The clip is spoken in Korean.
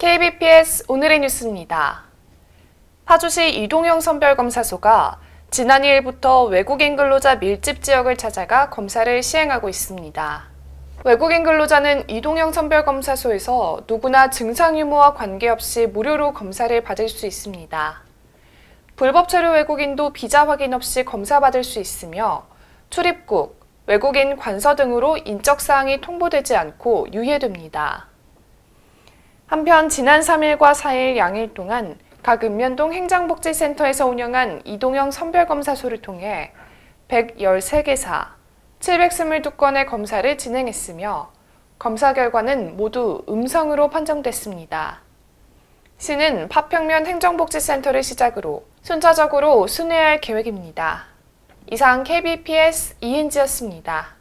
KBPS 오늘의 뉴스입니다. 파주시 이동형 선별검사소가 지난 2일부터 외국인 근로자 밀집 지역을 찾아가 검사를 시행하고 있습니다. 외국인 근로자는 이동형 선별검사소에서 누구나 증상 유무와 관계없이 무료로 검사를 받을 수 있습니다. 불법 체류 외국인도 비자 확인 없이 검사받을 수 있으며 출입국, 외국인 관서 등으로 인적 사항이 통보되지 않고 유예됩니다. 한편 지난 3일과 4일 양일 동안 각 읍면동 행정복지센터에서 운영한 이동형 선별검사소를 통해 113개사, 722건의 검사를 진행했으며 검사 결과는 모두 음성으로 판정됐습니다. 시는 파평면 행정복지센터를 시작으로 순차적으로 순회할 계획입니다. 이상 KBPS 이은지였습니다.